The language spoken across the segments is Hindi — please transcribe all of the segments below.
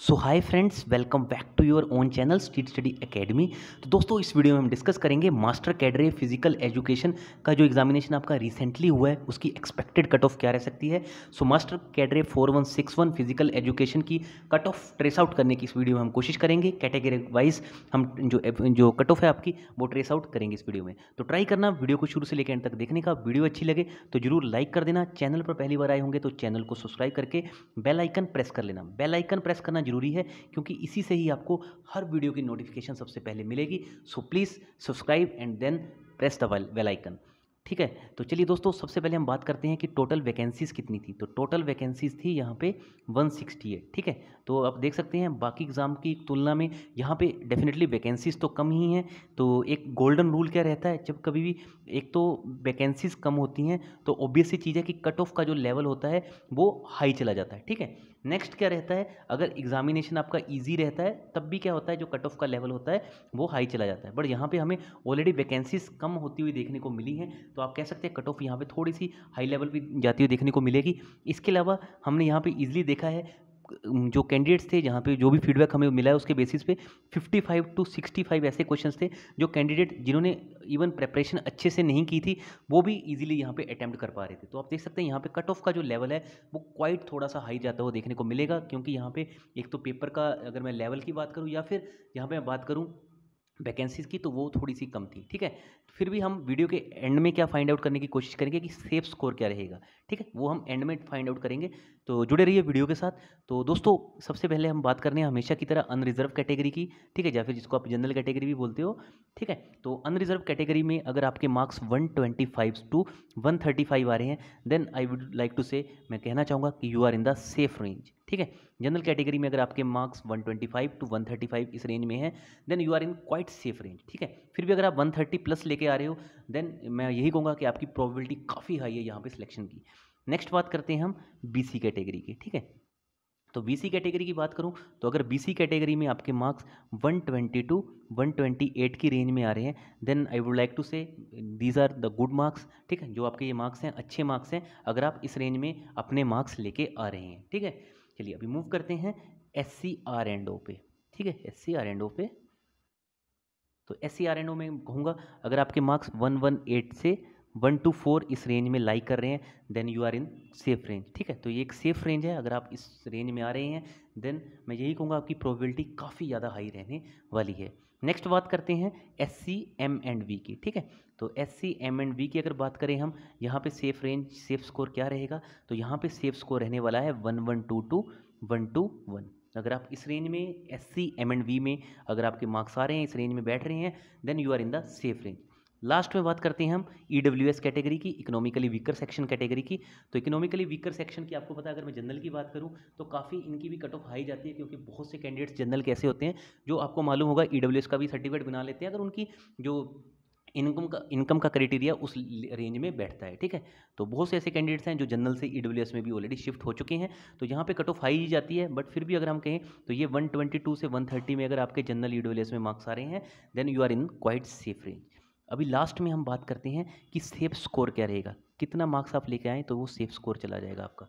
so hi friends welcome back to your own channel Street Study Academy तो दोस्तों इस वीडियो में हम डिस्कस करेंगे मास्टर कैडरे फिजिकल एजुकेशन का जो एग्जामिनेशन आपका रिसेंटली हुआ है उसकी एक्सपेक्टेड कट ऑफ क्या रह सकती है so master cadre 4161 physical education की कट ऑफ ट्रेस आउट करने की इस वीडियो में हम कोशिश करेंगे कैटेगरी वाइज हम जो जो कट ऑफ है आपकी वो ट्रेस आउट करेंगे इस वीडियो में तो ट्राई करना वीडियो को शुरू से लेकर एंड तक देखने का वीडियो अच्छी लगे तो जरूर लाइक कर देना चैनल पर पहली बार आए होंगे तो चैनल को सब्सक्राइब करके बेलाइकन प्रेस कर लेना बेल आइकन प्रेस करना ज़रूरी है क्योंकि इसी से ही आपको हर वीडियो की नोटिफिकेशन सबसे पहले मिलेगी so please subscribe and then press the bell icon ठीक है तो चलिए दोस्तों सबसे पहले हम बात करते हैं कि टोटल वैकेंसीज़ कितनी थी तो टोटल वैकेंसीज़ थी यहाँ पे 168 ठीक है तो आप देख सकते हैं बाकी एग्ज़ाम की तुलना में यहाँ पे डेफिनेटली वैकेंसीज़ तो कम ही हैं तो एक गोल्डन रूल क्या रहता है जब कभी भी एक तो वैकेंसीज़ कम होती हैं तो ऑब्वियसली चीज़ है कि कट ऑफ का जो लेवल होता है वो हाई चला जाता है ठीक है नेक्स्ट क्या रहता है अगर एग्जामिनेशन आपका ईजी रहता है तब भी क्या होता है जो कट ऑफ का लेवल होता है वो हाई चला जाता है बट यहाँ पर हमें ऑलरेडी वैकेंसीज कम होती हुई देखने को मिली हैं तो आप कह सकते हैं कट ऑफ यहाँ पर थोड़ी सी हाई लेवल भी जाती हुई देखने को मिलेगी इसके अलावा हमने यहाँ पर ईजिली देखा है जो कैंडिडेट्स थे जहाँ पे जो भी फीडबैक हमें मिला है उसके बेसिस पे 55 टू 65 ऐसे क्वेश्चंस थे जो कैंडिडेट जिन्होंने इवन प्रेपरेशन अच्छे से नहीं की थी वो भी इजीली यहाँ पे अटैम्प्ट कर पा रहे थे तो आप देख सकते हैं यहाँ पे कट ऑफ का जो लेवल है वो क्वाइट थोड़ा सा हाई जाता हुआ देखने को मिलेगा क्योंकि यहाँ पर एक तो पेपर का अगर मैं लेवल की बात करूँ या फिर यहाँ पर मैं बात करूँ वैकेंसीज़ की तो वो थोड़ी सी कम थी ठीक है तो फिर भी हम वीडियो के एंड में क्या फाइंड आउट करने की कोशिश करेंगे कि सेफ स्कोर क्या रहेगा ठीक है वो हम एंड में फाइंड आउट करेंगे तो जुड़े रहिए वीडियो के साथ तो दोस्तों सबसे पहले हम बात कर रहे हैं हमेशा की तरह अनरिजर्व कैटेगरी की ठीक है या फिर जिसको आप जनरल कैटेगरी भी बोलते हो ठीक है तो अनरिजर्व कैटेगरी में अगर आपके marks one twenty five to one thirty five आ रहे हैं then I would like to say मैं कहना चाहूँगा कि you are in the safe range ठीक है जनरल कैटेगरी में अगर आपके मार्क्स 125 टू 135 इस रेंज में है then you are in quite safe range ठीक है फिर भी अगर आप 130 प्लस लेके आ रहे हो देन मैं यही कहूँगा कि आपकी प्रॉबिलिटी काफ़ी हाई है यहाँ पर सिलेक्शन की नेक्स्ट बात करते हैं हम बी कैटेगरी की ठीक है तो बी कैटेगरी की बात करूं तो अगर बी कैटेगरी में आपके मार्क्स ट्वेंटी टू वन की रेंज में आ रहे हैं then I would like to say these are the good marks ठीक है जो आपके ये मार्क्स हैं अच्छे मार्क्स हैं अगर आप इस रेंज में अपने मार्क्स लेके आ रहे हैं ठीक है चलिए अभी मूव करते हैं S C R and O पे ठीक है S C R and O पे तो S C R and O में कहूँगा अगर आपके मार्क्स वन वन एट से वन टू फोर इस रेंज में लाई कर रहे हैं then you are in safe range ठीक है तो ये एक सेफ रेंज है अगर आप इस रेंज में आ रहे हैं देन मैं यही कहूँगा आपकी प्रोबेबिलिटी काफ़ी ज़्यादा हाई रहने वाली है नेक्स्ट बात करते हैं S C M and V की ठीक है तो S C M and V की अगर बात करें हम यहाँ पे सेफ रेंज सेफ स्कोर क्या रहेगा तो यहाँ पे सेफ स्कोर रहने वाला है one one two two one two one अगर आप इस रेंज में S C M and V में अगर आपके मार्क्स आ रहे हैं इस रेंज में बैठ रहे हैं then you are in the safe range last में बात करते हैं हम ई डब्ल्यू एस कैटेगरी की इकोनॉमिकली वीकर सेक्शन कैटेगरी की तो इकोनॉमिकली वीकर सेक्शन की आपको पता अगर मैं जनरल की बात करूं तो काफ़ी इनकी भी कट ऑफ हाई जाती है क्योंकि बहुत से कैंडिडेट्स जनरल कैसे होते हैं जो आपको मालूम होगा ई डब्ल्यू एस का भी सर्टिफिकेट बना लेते हैं अगर उनकी जो इनकम का इनकम का क्राइटेरिया उस रेंज में बैठता है ठीक है तो बहुत से ऐसे कैंडिडेट्स हैं जो जनरल से ई e में भी ऑलरेडी शिफ्ट हो चुके हैं तो यहाँ पे कट ऑफ हाई ही जाती है बट फिर भी अगर हम कहें तो ये 122 से 130 में अगर आपके जनरल ई e में मार्क्स आ रहे हैं then you are in quite safe range अभी लास्ट में हम बात करते हैं कि सेफ स्कोर क्या रहेगा कितना मार्क्स आप लेके आएँ तो वो सेफ स्कोर चला जाएगा आपका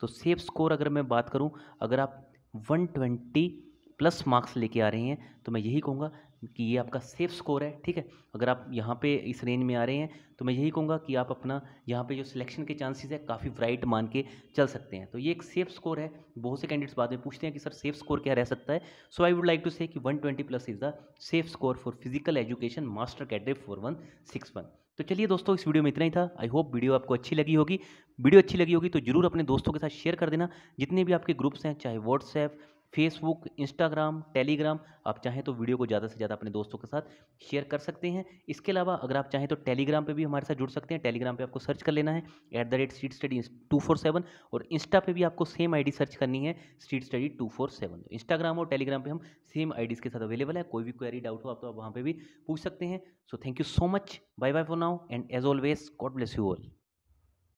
तो सेफ स्कोर अगर मैं बात करूँ अगर आप वन ट्वेंटी प्लस मार्क्स लेके आ रहे हैं तो मैं यही कहूँगा कि ये आपका सेफ स्कोर है ठीक है अगर आप यहाँ पे इस रेंज में आ रहे हैं तो मैं यही कहूँगा कि आप अपना यहाँ पे जो सिलेक्शन के चांसेस है काफ़ी ब्राइट मान के चल सकते हैं तो ये एक सेफ स्कोर है बहुत से कैंडिडेट्स बाद में पूछते हैं कि सर सेफ स्कोर क्या रह सकता है so I would like to say कि 120 plus is the safe score for physical education master cadet four one six one तो चलिए दोस्तों इस वीडियो में इतना ही था आई होप वीडियो आपको अच्छी लगी होगी वीडियो अच्छी लगी होगी तो जरूर अपने दोस्तों के साथ शेयर कर देना जितने भी आपके ग्रुप्स हैं चाहे व्हाट्सएप फेसबुक इंस्टाग्राम टेलीग्राम आप चाहें तो वीडियो को ज़्यादा से ज़्यादा अपने दोस्तों के साथ शेयर कर सकते हैं इसके अलावा अगर आप चाहें तो टेलीग्राम पे भी हमारे साथ जुड़ सकते हैं टेलीग्राम पे आपको सर्च कर लेना है at the rate street study two four seven और इंस्टा पे भी आपको सेम आईडी सर्च करनी है street study two four seven Instagram और टेलीग्राम पर हम सेम आई के साथ अवेलेबल है कोई भी क्वेरी डाउट हो आप तो आप वहाँ पर भी पूछ सकते हैं so thank you so much bye bye for now and as always God bless you all